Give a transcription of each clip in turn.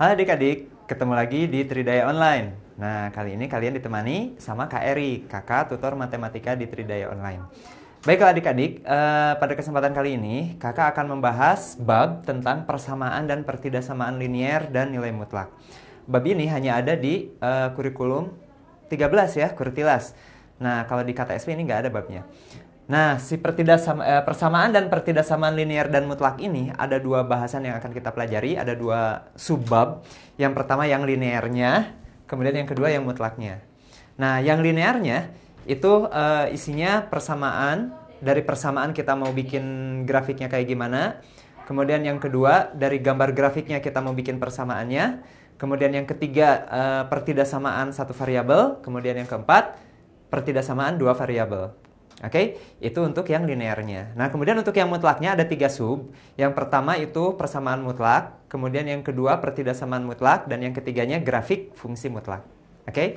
Halo adik-adik, ketemu lagi di Tridaya Online. Nah, kali ini kalian ditemani sama Kak Eri, kakak tutor matematika di Tridaya Online. Baiklah adik-adik, eh, pada kesempatan kali ini kakak akan membahas bab tentang persamaan dan pertidaksamaan linier dan nilai mutlak. Bab ini hanya ada di eh, kurikulum 13 ya, kurtilas. Nah, kalau di KTSP ini nggak ada babnya. Nah, si eh, persamaan dan pertidaksamaan linear dan mutlak ini ada dua bahasan yang akan kita pelajari, ada dua subbab. Yang pertama yang linearnya, kemudian yang kedua yang mutlaknya. Nah, yang linearnya itu uh, isinya persamaan dari persamaan kita mau bikin grafiknya kayak gimana. Kemudian yang kedua dari gambar grafiknya kita mau bikin persamaannya. Kemudian yang ketiga uh, eh, pertidaksamaan satu variabel, kemudian yang keempat pertidaksamaan dua variabel. Oke, okay? itu untuk yang linearnya. Nah, kemudian untuk yang mutlaknya ada tiga sub. Yang pertama itu persamaan mutlak, kemudian yang kedua pertidaksamaan mutlak, dan yang ketiganya grafik fungsi mutlak. Oke, okay?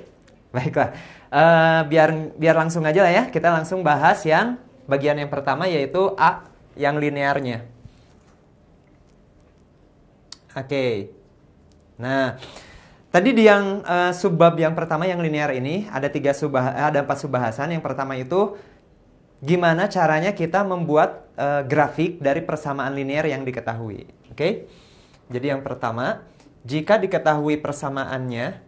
baiklah. Uh, biar biar langsung aja lah ya. Kita langsung bahas yang bagian yang pertama yaitu a yang linearnya. Oke, okay. nah. Tadi di yang uh, subbab yang pertama yang linear ini ada tiga subah ada empat subbahasan. Yang pertama itu gimana caranya kita membuat uh, grafik dari persamaan linear yang diketahui. Oke, okay? jadi yang pertama, jika diketahui persamaannya,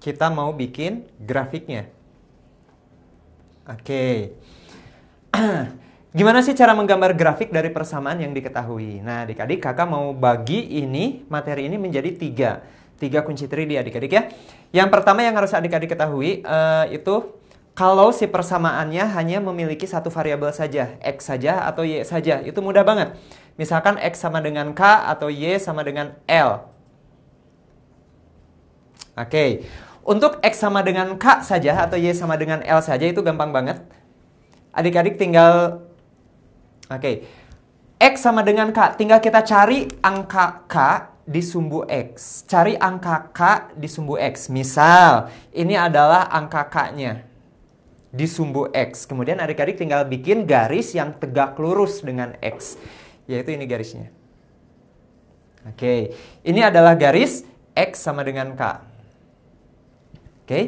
kita mau bikin grafiknya. Oke, okay. gimana sih cara menggambar grafik dari persamaan yang diketahui? Nah, adik-adik, kakak mau bagi ini materi ini menjadi tiga, tiga kunci 3D adik-adik ya. Yang pertama yang harus adik-adik ketahui uh, itu kalau si persamaannya hanya memiliki satu variabel saja, x saja atau y saja, itu mudah banget. Misalkan x sama dengan k atau y sama dengan l. Oke, untuk x sama dengan k saja atau y sama dengan l saja itu gampang banget. Adik-adik tinggal, oke, x sama dengan k, tinggal kita cari angka k di sumbu x. Cari angka k di sumbu x. Misal, ini adalah angka k-nya di sumbu X. Kemudian adik-adik tinggal bikin garis yang tegak lurus dengan X. Yaitu ini garisnya. Oke, ini adalah garis X sama dengan K. Oke,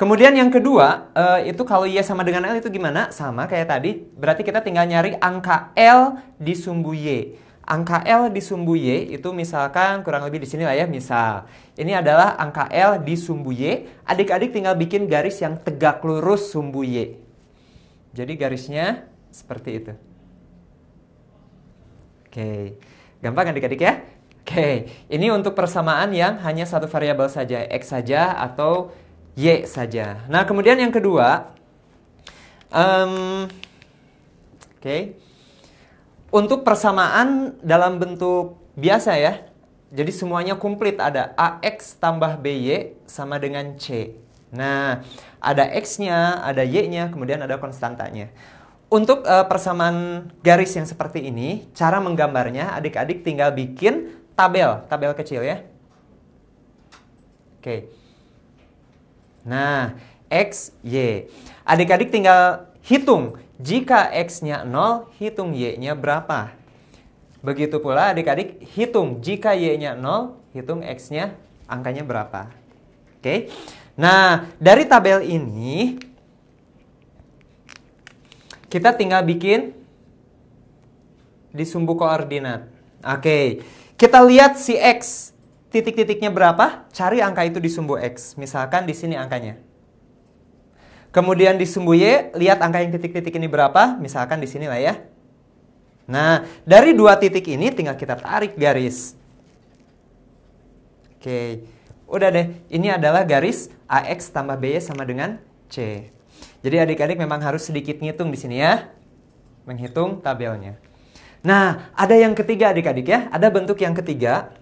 kemudian yang kedua, uh, itu kalau Y sama dengan L itu gimana? Sama kayak tadi, berarti kita tinggal nyari angka L di sumbu Y angka L di sumbu Y itu misalkan kurang lebih di sini lah ya misal. Ini adalah angka L di sumbu Y. Adik-adik tinggal bikin garis yang tegak lurus sumbu Y. Jadi garisnya seperti itu. Oke, gampang kan adik-adik ya? Oke, ini untuk persamaan yang hanya satu variabel saja, X saja atau Y saja. Nah, kemudian yang kedua, um, oke, okay. Untuk persamaan dalam bentuk biasa ya. Jadi semuanya komplit ada AX tambah BY sama dengan C. Nah, ada X-nya, ada Y-nya, kemudian ada konstantanya. Untuk uh, persamaan garis yang seperti ini, cara menggambarnya adik-adik tinggal bikin tabel, tabel kecil ya. Oke. Nah, X, Y. Adik-adik tinggal hitung jika X-nya 0, hitung Y-nya berapa? Begitu pula adik-adik, hitung jika Y-nya 0, hitung X-nya angkanya berapa. Oke, nah dari tabel ini kita tinggal bikin di sumbu koordinat. Oke, kita lihat si X titik-titiknya berapa, cari angka itu di sumbu X. Misalkan di sini angkanya. Kemudian di sumbu Y, lihat angka yang titik-titik ini berapa? Misalkan di sini lah ya. Nah, dari dua titik ini tinggal kita tarik garis. Oke, udah deh. Ini adalah garis AX tambah BY sama dengan C. Jadi adik-adik memang harus sedikit ngitung di sini ya. Menghitung tabelnya. Nah, ada yang ketiga adik-adik ya. Ada bentuk yang ketiga.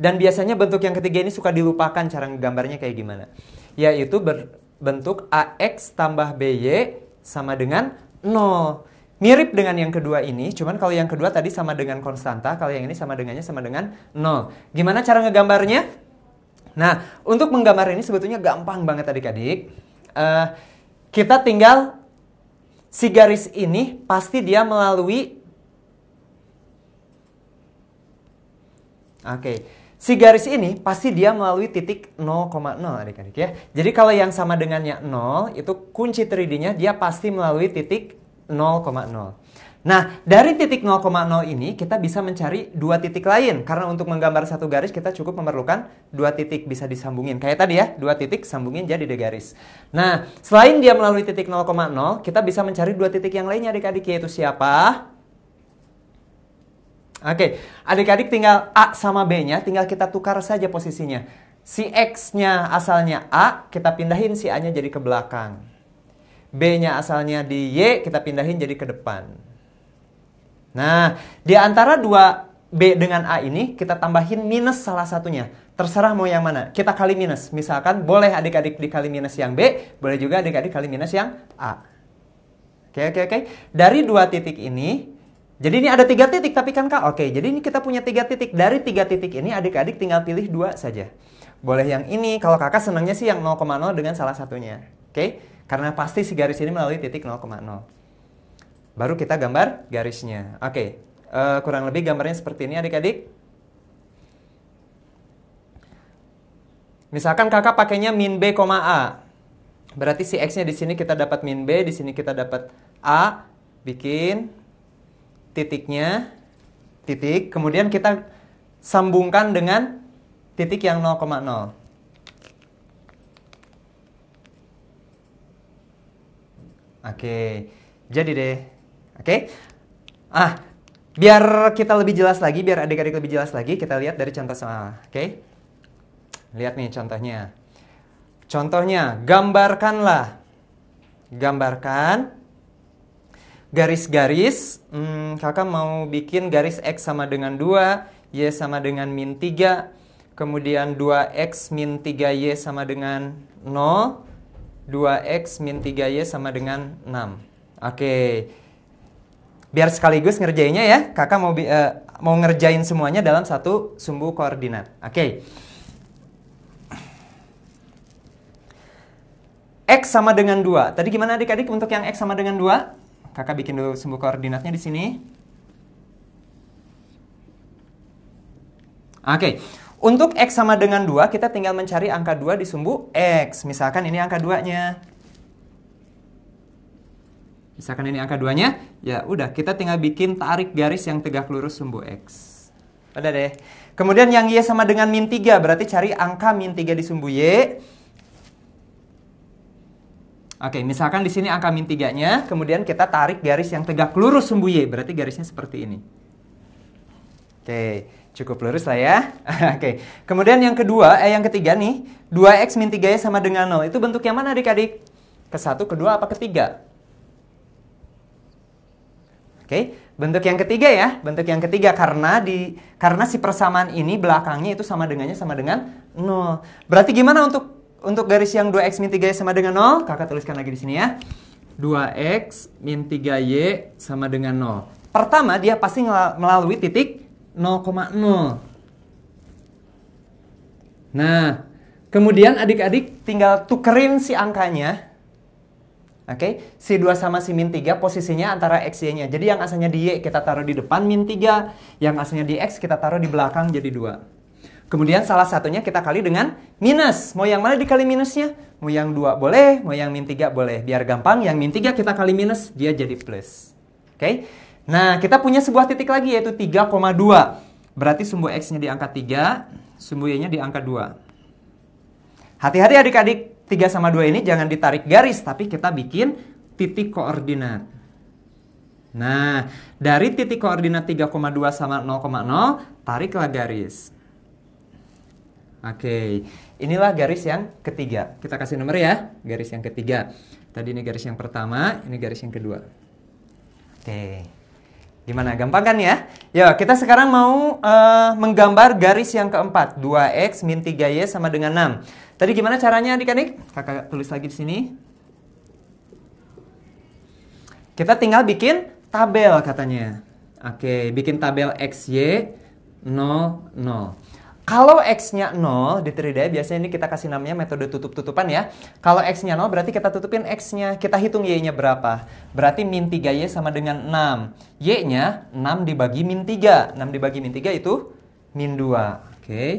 Dan biasanya bentuk yang ketiga ini suka dilupakan cara gambarnya kayak gimana. Yaitu ber, bentuk AX tambah BY sama dengan 0. Mirip dengan yang kedua ini, cuman kalau yang kedua tadi sama dengan konstanta, kalau yang ini sama dengannya sama dengan 0. Gimana cara ngegambarnya? Nah, untuk menggambar ini sebetulnya gampang banget adik-adik. Uh, kita tinggal si garis ini pasti dia melalui... Oke, okay. Si garis ini pasti dia melalui titik 0,0 adik-adik ya. Jadi kalau yang sama dengannya 0, itu kunci 3D-nya dia pasti melalui titik 0,0. Nah, dari titik 0,0 ini kita bisa mencari dua titik lain. Karena untuk menggambar satu garis kita cukup memerlukan dua titik bisa disambungin. Kayak tadi ya, dua titik sambungin jadi de garis. Nah, selain dia melalui titik 0,0, kita bisa mencari dua titik yang lainnya adik-adik yaitu siapa? Oke, okay. adik-adik tinggal A sama B-nya, tinggal kita tukar saja posisinya. Si X-nya asalnya A, kita pindahin si A-nya jadi ke belakang. B-nya asalnya di Y, kita pindahin jadi ke depan. Nah, di antara dua B dengan A ini, kita tambahin minus salah satunya. Terserah mau yang mana. Kita kali minus. Misalkan boleh adik-adik dikali minus yang B, boleh juga adik-adik kali minus yang A. Oke, okay, oke, okay, oke. Okay. Dari dua titik ini, jadi ini ada tiga titik tapi kan kak, oke. Jadi ini kita punya tiga titik. Dari tiga titik ini adik-adik tinggal pilih dua saja. Boleh yang ini, kalau kakak senangnya sih yang 0,0 dengan salah satunya. Oke, karena pasti si garis ini melalui titik 0,0. Baru kita gambar garisnya. Oke, uh, kurang lebih gambarnya seperti ini adik-adik. Misalkan kakak pakainya min B, A. Berarti si X-nya di sini kita dapat min B, di sini kita dapat A. Bikin titiknya titik kemudian kita sambungkan dengan titik yang 0,0 Oke, jadi deh. Oke. Ah, biar kita lebih jelas lagi, biar adik-adik lebih jelas lagi, kita lihat dari contoh soal. Ah, oke. Lihat nih contohnya. Contohnya, gambarkanlah. Gambarkan garis-garis, hmm, kakak mau bikin garis X sama dengan 2, Y sama dengan min 3, kemudian 2X min 3Y sama dengan 0, 2X min 3Y sama dengan 6. Oke, biar sekaligus ngerjainnya ya, kakak mau, uh, mau ngerjain semuanya dalam satu sumbu koordinat. Oke. X sama dengan 2. Tadi gimana adik-adik untuk yang X sama dengan 2? Kakak bikin dulu sumbu koordinatnya di sini. Oke, okay. untuk X sama dengan 2, kita tinggal mencari angka 2 di sumbu X. Misalkan ini angka 2-nya. Misalkan ini angka 2-nya, ya udah kita tinggal bikin tarik garis yang tegak lurus sumbu X. Udah deh. Kemudian yang Y sama dengan min 3, berarti cari angka min 3 di sumbu Y. Oke, misalkan di sini angka min 3-nya, kemudian kita tarik garis yang tegak lurus sumbu Y, berarti garisnya seperti ini. Oke, cukup lurus lah ya. Oke, kemudian yang kedua, eh yang ketiga nih, 2X min 3 sama dengan 0. Itu bentuk yang mana adik-adik? Ke satu, kedua, apa ketiga? Oke, bentuk yang ketiga ya, bentuk yang ketiga karena di karena si persamaan ini belakangnya itu sama dengannya sama dengan 0. Berarti gimana untuk untuk garis yang 2x min 3y sama dengan 0, kakak tuliskan lagi di sini ya. 2x min 3y sama dengan 0. Pertama, dia pasti melalui titik 0,0. Nah, kemudian adik-adik tinggal tukerin si angkanya. Oke, okay? si 2 sama si min 3 posisinya antara x y-nya. Jadi yang asalnya di y kita taruh di depan min 3, yang asalnya di x kita taruh di belakang jadi 2. Kemudian salah satunya kita kali dengan minus. Mau yang mana dikali minusnya? Mau yang 2 boleh, mau yang min 3 boleh. Biar gampang, yang min 3 kita kali minus, dia jadi plus. Oke? Okay? Nah, kita punya sebuah titik lagi yaitu 3,2. Berarti sumbu X-nya di angka 3, sumbu Y-nya di angka 2. Hati-hati adik-adik, 3 sama 2 ini jangan ditarik garis, tapi kita bikin titik koordinat. Nah, dari titik koordinat 3,2 sama 0,0, tariklah garis. Oke, inilah garis yang ketiga. Kita kasih nomor ya, garis yang ketiga. Tadi ini garis yang pertama, ini garis yang kedua. Oke, gimana? Gampang kan ya? Ya, kita sekarang mau uh, menggambar garis yang keempat. 2X min 3Y sama dengan 6. Tadi gimana caranya adik-adik? Kakak tulis lagi di sini. Kita tinggal bikin tabel katanya. Oke, bikin tabel x y 0, 0. Kalau X-nya 0 di 3D, biasanya ini kita kasih namanya metode tutup-tutupan ya. Kalau X-nya 0 berarti kita tutupin X-nya. Kita hitung Y-nya berapa. Berarti min 3Y sama dengan 6. Y-nya 6 dibagi min 3. 6 dibagi min 3 itu min 2. Oke. Okay.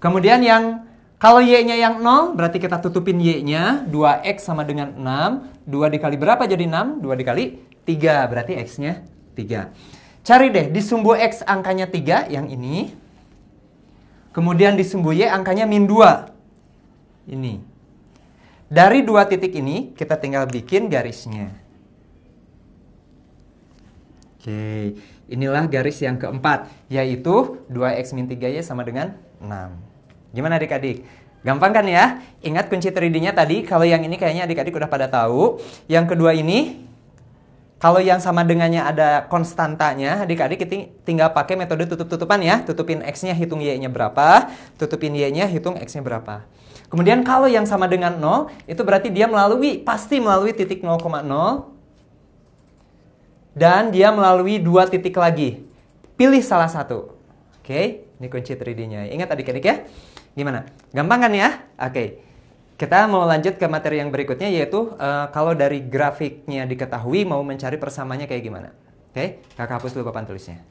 Kemudian yang kalau Y-nya yang 0, berarti kita tutupin Y-nya. 2X sama dengan 6. 2 dikali berapa jadi 6? 2 dikali 3. Berarti X-nya 3. Cari deh, di sumbu X angkanya 3, yang ini. Kemudian di sumbu Y eh, angkanya min 2. Ini. Dari dua titik ini kita tinggal bikin garisnya. Oke, inilah garis yang keempat, yaitu 2X min 3Y sama dengan 6. Gimana adik-adik? Gampang kan ya? Ingat kunci 3D-nya tadi, kalau yang ini kayaknya adik-adik udah pada tahu. Yang kedua ini kalau yang sama dengannya ada konstantanya, adik-adik kita tinggal pakai metode tutup-tutupan ya. Tutupin X-nya, hitung Y-nya berapa. Tutupin Y-nya, hitung X-nya berapa. Kemudian kalau yang sama dengan 0, itu berarti dia melalui, pasti melalui titik 0,0. Dan dia melalui dua titik lagi. Pilih salah satu. Oke, ini kunci 3D-nya. Ingat adik-adik ya. Gimana? Gampang kan ya? Oke. Kita mau lanjut ke materi yang berikutnya yaitu uh, kalau dari grafiknya diketahui mau mencari persamaannya kayak gimana. Oke, okay? kakak hapus dulu papan tulisnya.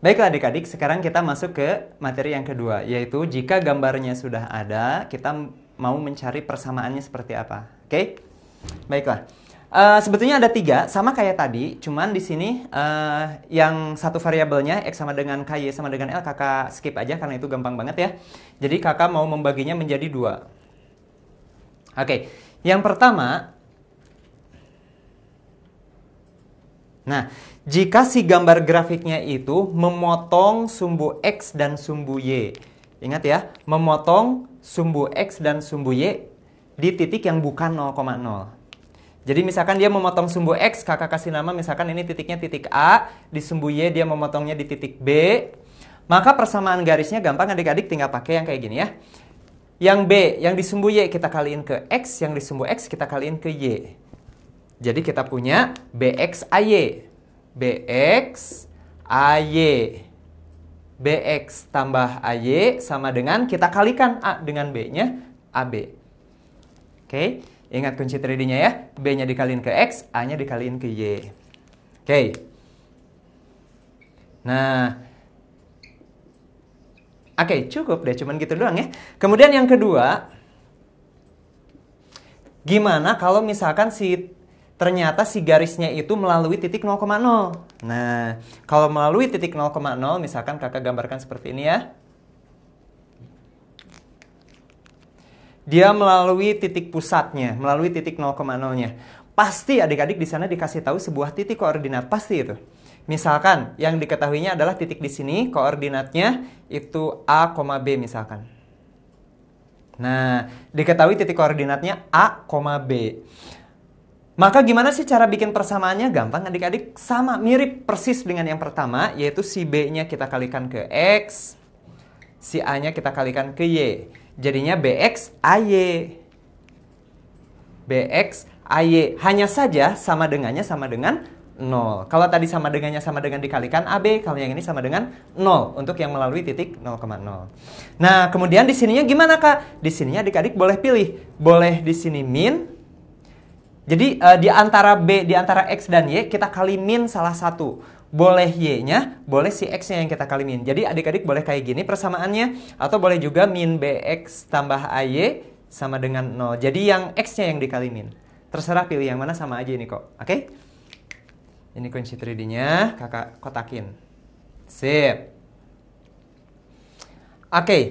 Baiklah adik-adik, sekarang kita masuk ke materi yang kedua yaitu jika gambarnya sudah ada, kita mau mencari persamaannya seperti apa. Oke? Okay? Baiklah. Eh, sebetulnya ada tiga, sama kayak tadi, cuman di sini uh, yang satu variabelnya x sama dengan k, y sama dengan l, kakak skip aja karena itu gampang banget ya. Jadi kakak mau membaginya menjadi dua. Oke, okay. yang pertama, nah jika si gambar grafiknya itu memotong sumbu x dan sumbu y, ingat ya, memotong sumbu x dan sumbu y di titik yang bukan 0,0. Jadi misalkan dia memotong sumbu X, kakak kasih nama misalkan ini titiknya titik A, di sumbu Y dia memotongnya di titik B. Maka persamaan garisnya gampang adik-adik tinggal pakai yang kayak gini ya. Yang B, yang di sumbu Y kita kaliin ke X, yang di sumbu X kita kaliin ke Y. Jadi kita punya BX AY. BX AY. BX tambah AY sama dengan kita kalikan A dengan B-nya AB. Oke. Okay? Ingat kunci 3D-nya ya. B-nya dikaliin ke X, A-nya dikaliin ke Y. Oke. Okay. Nah, oke okay, cukup deh, cuman gitu doang ya. Kemudian yang kedua, gimana kalau misalkan si ternyata si garisnya itu melalui titik 0,0. Nah, kalau melalui titik 0,0, misalkan kakak gambarkan seperti ini ya. Dia melalui titik pusatnya, melalui titik 0,0-nya. Pasti adik-adik di sana dikasih tahu sebuah titik koordinat, pasti itu. Misalkan yang diketahuinya adalah titik di sini, koordinatnya itu A, B misalkan. Nah, diketahui titik koordinatnya A, B. Maka gimana sih cara bikin persamaannya? Gampang adik-adik, sama mirip persis dengan yang pertama, yaitu si B-nya kita kalikan ke X, si A-nya kita kalikan ke Y jadinya BX AY. BX AY. Hanya saja sama dengannya sama dengan 0. Kalau tadi sama dengannya sama dengan dikalikan AB, kalau yang ini sama dengan 0 untuk yang melalui titik 0,0. Nah, kemudian di sininya gimana, Kak? Di sininya adik-adik boleh pilih. Boleh di sini min. Jadi uh, di antara B, di antara X dan Y kita kali min salah satu boleh Y-nya, boleh si X-nya yang kita kalimin. Jadi adik-adik boleh kayak gini persamaannya, atau boleh juga min BX tambah AY sama dengan 0. Jadi yang X-nya yang dikalimin. Terserah pilih yang mana sama aja ini kok, oke? Okay? Ini kunci 3D-nya, kakak kotakin. Sip. Oke, okay.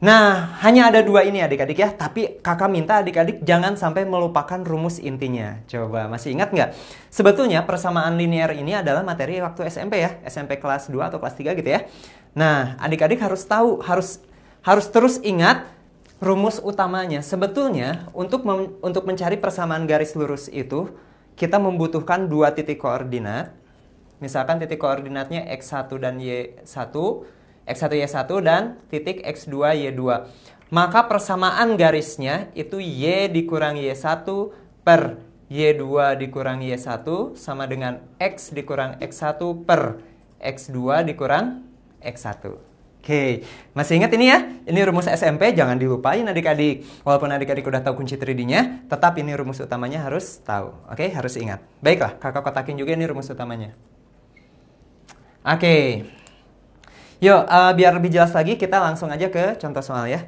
Nah, hanya ada dua ini adik-adik ya, tapi kakak minta adik-adik jangan sampai melupakan rumus intinya. Coba, masih ingat nggak? Sebetulnya persamaan linear ini adalah materi waktu SMP ya, SMP kelas 2 atau kelas 3 gitu ya. Nah, adik-adik harus tahu, harus harus terus ingat rumus utamanya. Sebetulnya, untuk mem, untuk mencari persamaan garis lurus itu, kita membutuhkan dua titik koordinat. Misalkan titik koordinatnya X1 dan Y1, X1Y1 dan titik X2Y2. Maka persamaan garisnya itu Y dikurang Y1 per Y2 dikurang Y1 sama dengan X dikurang X1 per X2 dikurang X1. Oke, masih ingat ini ya? Ini rumus SMP, jangan dilupain adik-adik. Walaupun adik-adik udah tahu kunci 3D-nya, tetap ini rumus utamanya harus tahu. Oke, harus ingat. Baiklah, kakak kotakin juga ini rumus utamanya. Oke, Yuk, uh, biar lebih jelas lagi kita langsung aja ke contoh soal ya.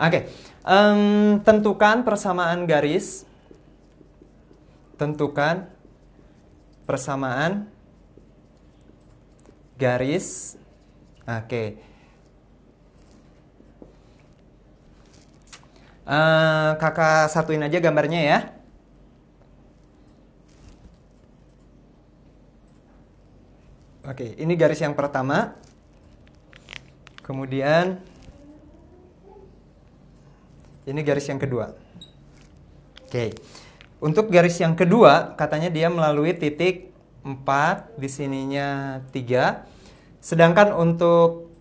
Oke, okay. um, tentukan persamaan garis. Tentukan persamaan garis. Oke. Okay. Uh, eh, kakak satuin aja gambarnya ya. Oke, ini garis yang pertama. Kemudian ini garis yang kedua. Oke. Untuk garis yang kedua, katanya dia melalui titik 4, di sininya 3. Sedangkan untuk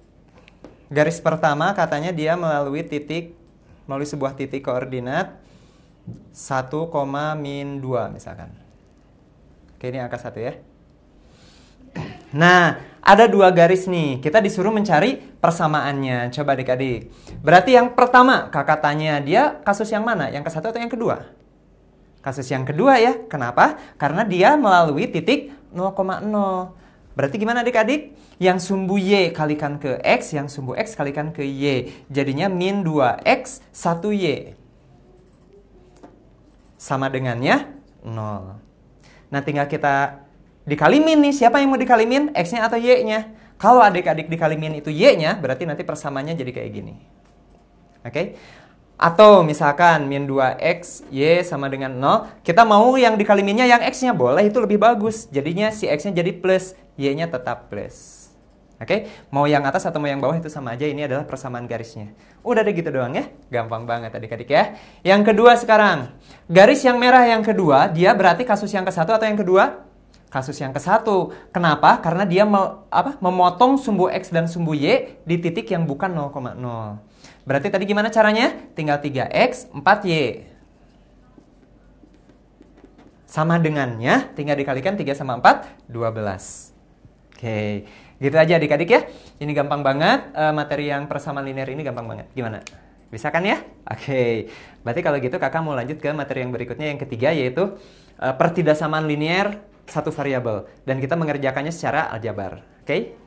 garis pertama katanya dia melalui titik melalui sebuah titik koordinat 1, min 2 misalkan. Oke, ini angka 1 ya. Nah, ada dua garis nih. Kita disuruh mencari persamaannya. Coba adik-adik. Berarti yang pertama, kakak tanya dia kasus yang mana? Yang ke satu atau yang kedua? Kasus yang kedua ya. Kenapa? Karena dia melalui titik 0,0. Berarti gimana adik-adik? Yang sumbu Y kalikan ke X, yang sumbu X kalikan ke Y. Jadinya min 2X, 1Y. Sama dengannya 0. Nah tinggal kita dikalimin nih, siapa yang mau dikalimin? X-nya atau Y-nya? Kalau adik-adik dikalimin itu Y-nya, berarti nanti persamaannya jadi kayak gini. Oke? Okay? Atau misalkan min 2x, y sama dengan 0. Kita mau yang dikaliminnya yang x-nya boleh, itu lebih bagus. Jadinya si x-nya jadi plus, y-nya tetap plus. Oke, okay? mau yang atas atau mau yang bawah itu sama aja, ini adalah persamaan garisnya. Udah deh gitu doang ya, gampang banget adik-adik ya. Yang kedua sekarang, garis yang merah yang kedua, dia berarti kasus yang ke satu atau yang kedua? Kasus yang ke satu. Kenapa? Karena dia me, apa, memotong sumbu X dan sumbu Y di titik yang bukan 0,0. Berarti tadi gimana caranya? Tinggal 3X, 4Y. Sama dengannya, tinggal dikalikan 3 sama 4, 12. Oke, gitu aja adik-adik ya. Ini gampang banget, e, materi yang persamaan linear ini gampang banget. Gimana? Bisa kan ya? Oke, berarti kalau gitu kakak mau lanjut ke materi yang berikutnya, yang ketiga yaitu e, eh, pertidaksamaan linear satu variabel dan kita mengerjakannya secara aljabar. Oke? Okay?